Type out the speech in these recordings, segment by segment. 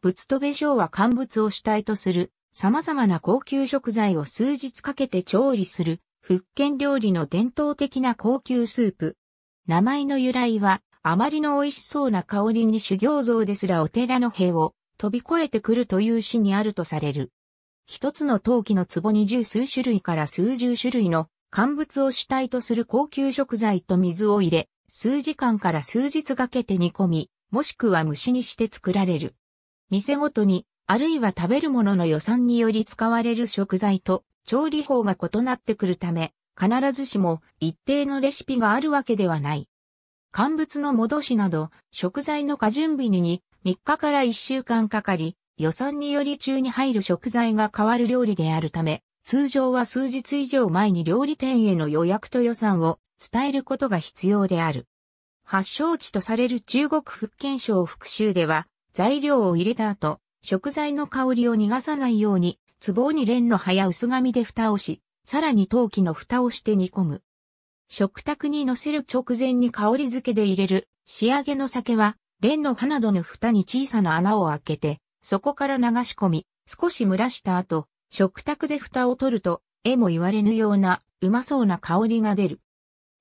仏戸部省は乾物を主体とする様々な高級食材を数日かけて調理する福建料理の伝統的な高級スープ。名前の由来はあまりの美味しそうな香りに修行像ですらお寺の塀を飛び越えてくるという詩にあるとされる。一つの陶器の壺に十数種類から数十種類の乾物を主体とする高級食材と水を入れ、数時間から数日かけて煮込み、もしくは蒸しにして作られる。店ごとに、あるいは食べるものの予算により使われる食材と調理法が異なってくるため、必ずしも一定のレシピがあるわけではない。乾物の戻しなど、食材の過準備に3日から1週間かかり、予算により中に入る食材が変わる料理であるため、通常は数日以上前に料理店への予約と予算を伝えることが必要である。発祥地とされる中国福建省福州では、材料を入れた後、食材の香りを逃がさないように、壺に蓮の葉や薄紙で蓋をし、さらに陶器の蓋をして煮込む。食卓に乗せる直前に香り付けで入れる仕上げの酒は、蓮の葉などの蓋に小さな穴を開けて、そこから流し込み、少し蒸らした後、食卓で蓋を取ると、えも言われぬような、うまそうな香りが出る。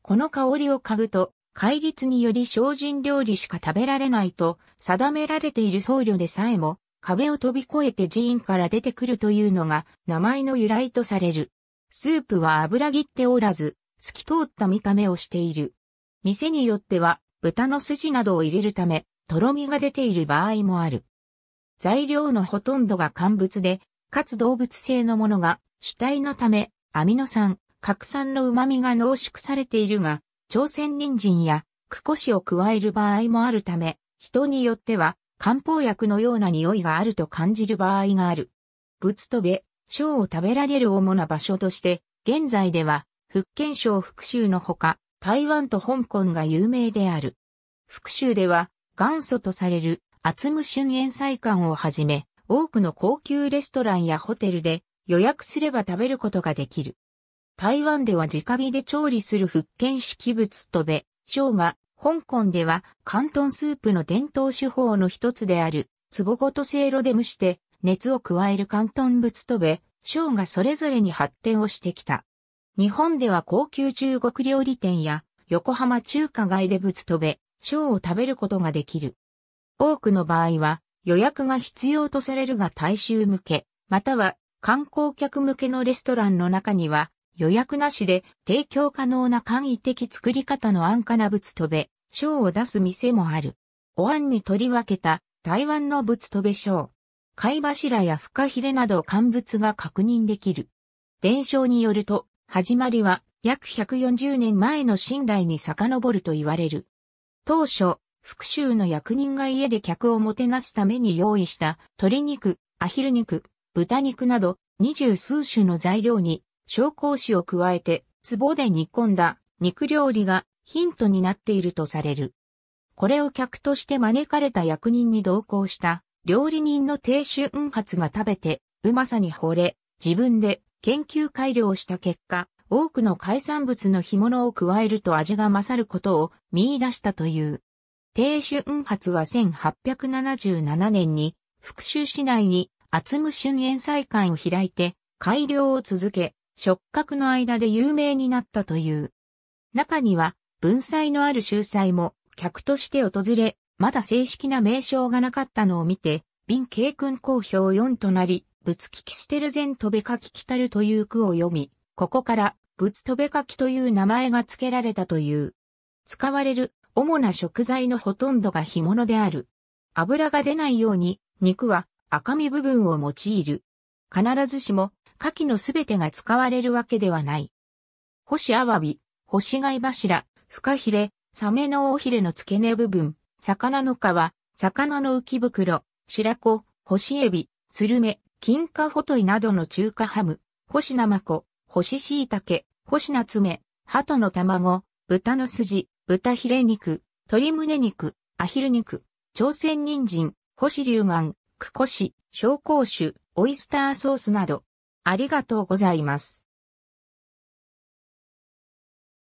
この香りを嗅ぐと、戒律により精進料理しか食べられないと定められている僧侶でさえも壁を飛び越えて寺院から出てくるというのが名前の由来とされる。スープは油切っておらず、透き通った見た目をしている。店によっては豚の筋などを入れるため、とろみが出ている場合もある。材料のほとんどが乾物で、かつ動物性のものが主体のため、アミノ酸、核酸の旨味が濃縮されているが、朝鮮人参やクコシを加える場合もあるため、人によっては漢方薬のような匂いがあると感じる場合がある。仏とべ、章を食べられる主な場所として、現在では、福建省福州のほか、台湾と香港が有名である。福州では、元祖とされる、厚む春園祭館をはじめ、多くの高級レストランやホテルで予約すれば食べることができる。台湾では直火で調理する福建式物とべ、生姜、香港では広東スープの伝統手法の一つである、壺ごとせいろで蒸して熱を加える広東物とべ、生姜それぞれに発展をしてきた。日本では高級中国料理店や横浜中華街で物とべ、小を食べることができる。多くの場合は予約が必要とされるが大衆向け、または観光客向けのレストランの中には予約なしで提供可能な簡易的作り方の安価な仏とべ、賞を出す店もある。お椀に取り分けた台湾の仏とべ賞。貝柱やフカヒレなど乾物が確認できる。伝承によると、始まりは約140年前の寝台に遡ると言われる。当初、福州の役人が家で客をもてなすために用意した鶏肉、アヒル肉、豚肉など二十数種の材料に紹興酒を加えて、壺で煮込んだ肉料理がヒントになっているとされる。これを客として招かれた役人に同行した料理人の低周運発が食べて、うまさに惚れ、自分で研究改良した結果、多くの海産物の干物を加えると味が勝ることを見出したという。低周運発は1877年に、福州市内に厚む春園祭会を開いて、改良を続け、触覚の間で有名になったという。中には、文才のある秀才も、客として訪れ、まだ正式な名称がなかったのを見て、瓶慶君公表4となり、仏聞き捨てる前飛べかき来たるという句を読み、ここから、仏飛べかきという名前が付けられたという。使われる主な食材のほとんどが干物である。油が出ないように、肉は赤身部分を用いる。必ずしも、牡蠣のすべてが使われるわけではない。星アワビ、星貝柱、フカヒレ、サメの尾ひれの付け根部分、魚の皮、魚の浮袋、白子、星エビ、スルメ、金華ホトイなどの中華ハム、星ナマコ、し椎茸、星ナツメ、鳩の卵、豚の筋、豚ヒレ肉、鶏胸肉、アヒル肉、朝鮮人参、星龍眼、クコシ、紹興酒、オイスターソースなど。ありがとうございます。